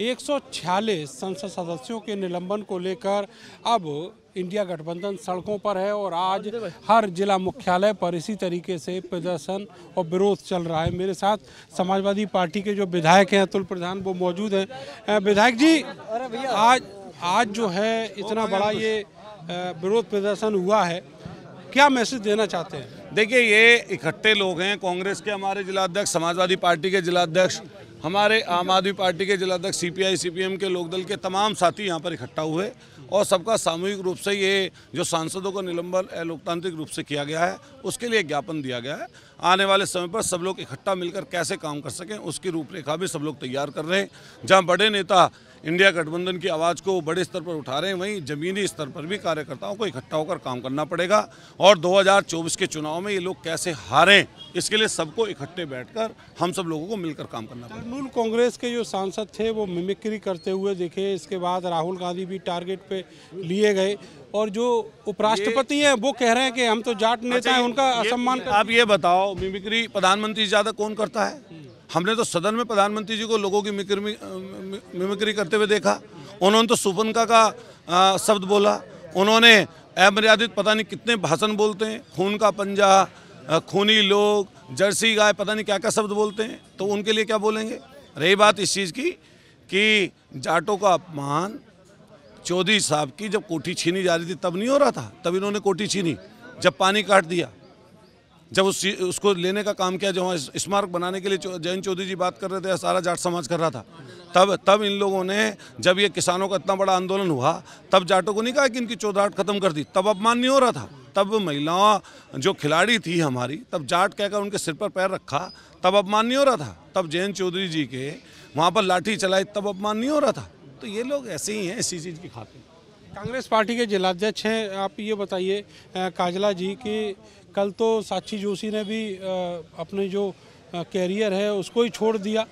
146 संसद सदस्यों के निलंबन को लेकर अब इंडिया गठबंधन सड़कों पर है और आज हर जिला मुख्यालय पर इसी तरीके से प्रदर्शन और विरोध चल रहा है मेरे साथ समाजवादी पार्टी के जो विधायक हैं अतुल प्रधान वो मौजूद हैं विधायक जी आज आज जो है इतना बड़ा ये विरोध प्रदर्शन हुआ है क्या मैसेज देना चाहते हैं देखिए ये इकट्ठे लोग हैं कांग्रेस के हमारे जिलाध्यक्ष समाजवादी पार्टी के जिलाध्यक्ष हमारे आम आदमी पार्टी के जिला अध्यक्ष सीपीआई सीपीएम के लोकदल के तमाम साथी यहाँ पर इकट्ठा हुए और सबका सामूहिक रूप से ये जो सांसदों का निलंबन लोकतांत्रिक रूप से किया गया है उसके लिए ज्ञापन दिया गया है आने वाले समय पर सब लोग इकट्ठा मिलकर कैसे काम कर सकें उसकी रूपरेखा भी सब लोग तैयार कर रहे हैं जहाँ बड़े नेता इंडिया गठबंधन की आवाज़ को बड़े स्तर पर उठा रहे हैं वहीं ज़मीनी स्तर पर भी कार्यकर्ताओं को इकट्ठा होकर काम करना पड़ेगा और 2024 के चुनाव में ये लोग कैसे हारें इसके लिए सबको इकट्ठे बैठकर हम सब लोगों को मिलकर काम करना पड़ेगा तृणमूल कांग्रेस के जो सांसद थे वो मिमिक्री करते हुए देखे इसके बाद राहुल गांधी भी टारगेट पर लिए गए और जो उपराष्ट्रपति हैं वो कह रहे हैं कि हम तो जाट नेता अच्छा, हैं उनका असम्मान आप ये बताओ मिमिक्री प्रधानमंत्री से ज़्यादा कौन करता है हमने तो सदन में प्रधानमंत्री जी को लोगों की मिमिक्री करते हुए देखा उन्होंने तो सुपनका का आ, शब्द बोला उन्होंने अमर्यादित पता नहीं कितने भाषण बोलते हैं खून का पंजा खूनी लोग जर्सी गाय पता नहीं क्या क्या शब्द बोलते हैं तो उनके लिए क्या बोलेंगे रही बात इस चीज़ की कि जाटों का अपमान चौधरी साहब की जब कोठी छीनी जा रही थी तब नहीं हो रहा था तब इन्होंने कोठी छीनी जब पानी काट दिया जब उस उसको लेने का काम किया जब स्मारक बनाने के लिए जयंत चौधरी जी बात कर रहे थे सारा जाट समाज कर रहा था तब तब इन लोगों ने जब ये किसानों का इतना बड़ा आंदोलन हुआ तब जाटों को नहीं कहा कि इनकी चौधराट खत्म कर दी तब अपमान नहीं हो रहा था तब महिलाओं जो खिलाड़ी थी हमारी तब जाट कहकर उनके सिर पर पैर रखा तब अपमान नहीं हो रहा था तब जयंत चौधरी जी के वहाँ पर लाठी चलाई तब अपमान नहीं हो रहा था तो ये लोग ऐसे ही हैं इसी चीज़ की खातिर कांग्रेस पार्टी के जिलाध्यक्ष हैं आप ये बताइए काजला जी कि कल तो साक्षी जोशी ने भी अपने जो कैरियर है उसको ही छोड़ दिया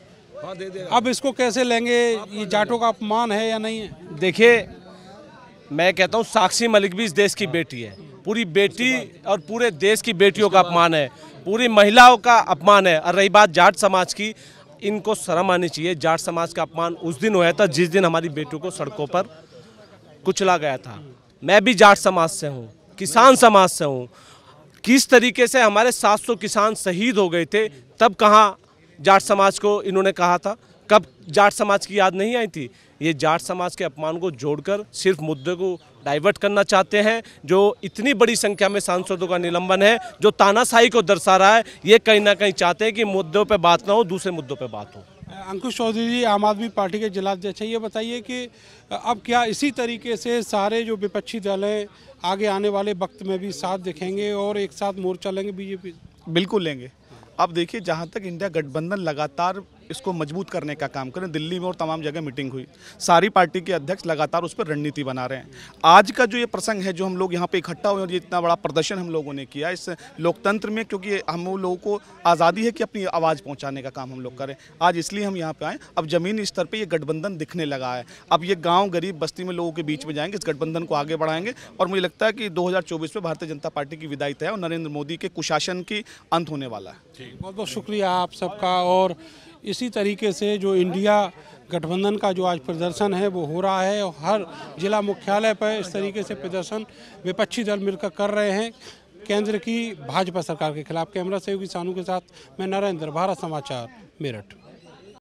हाँ दे दे अब इसको कैसे लेंगे ये जाटों का अपमान है या नहीं है देखिए मैं कहता हूँ साक्षी मलिक भी इस देश की बेटी है पूरी बेटी और पूरे देश की बेटियों का अपमान है पूरी महिलाओं का अपमान है और रही बात जाट समाज की इनको शर्म आनी चाहिए जाट समाज का अपमान उस दिन होया था जिस दिन हमारी बेटियों को सड़कों पर कुचला गया था मैं भी जाट समाज से हूँ किसान समाज से हूँ किस तरीके से हमारे 700 किसान शहीद हो गए थे तब कहाँ जाट समाज को इन्होंने कहा था कब जाट समाज की याद नहीं आई थी ये जाट समाज के अपमान को जोड़कर सिर्फ मुद्दे को डाइवर्ट करना चाहते हैं जो इतनी बड़ी संख्या में सांसदों का निलंबन है जो तानाशाही को दर्शा रहा है ये कहीं ना कहीं चाहते हैं कि मुद्दों पर बात ना हो दूसरे मुद्दों पर बात हो अंकुश चौधरी जी आम आदमी पार्टी के जिलाध्यक्ष हैं ये बताइए कि अब क्या इसी तरीके से सारे जो विपक्षी दल हैं आगे आने वाले वक्त में भी साथ दिखेंगे और एक साथ मोर्चा लेंगे बीजेपी बिल्कुल लेंगे अब देखिए जहाँ तक इंडिया गठबंधन लगातार इसको मजबूत करने का काम करें दिल्ली में और तमाम जगह मीटिंग हुई सारी पार्टी के अध्यक्ष लगातार उस पर रणनीति बना रहे हैं आज का जो ये प्रसंग है जो हम लोग यहाँ पे इकट्ठा हुए और ये इतना बड़ा प्रदर्शन हम लोगों ने किया इस लोकतंत्र में क्योंकि हम लोगों को आज़ादी है कि अपनी आवाज़ पहुँचाने का काम हम लोग करें आज इसलिए हम यहाँ पर आएँ अब ज़मीनी स्तर पर ये गठबंधन दिखने लगा है अब ये गाँव गरीब बस्ती में लोगों के बीच में जाएंगे इस गठबंधन को आगे बढ़ाएंगे और मुझे लगता है कि दो में भारतीय जनता पार्टी की विदाई तय और नरेंद्र मोदी के कुशासन की अंत होने वाला है बहुत बहुत शुक्रिया आप सबका और इसी तरीके से जो इंडिया गठबंधन का जो आज प्रदर्शन है वो हो रहा है और हर जिला मुख्यालय पर इस तरीके से प्रदर्शन विपक्षी दल मिलकर कर रहे हैं केंद्र की भाजपा सरकार के खिलाफ कैमरा सहयोगी सानू के साथ मैं नरेंद्र भारत समाचार मेरठ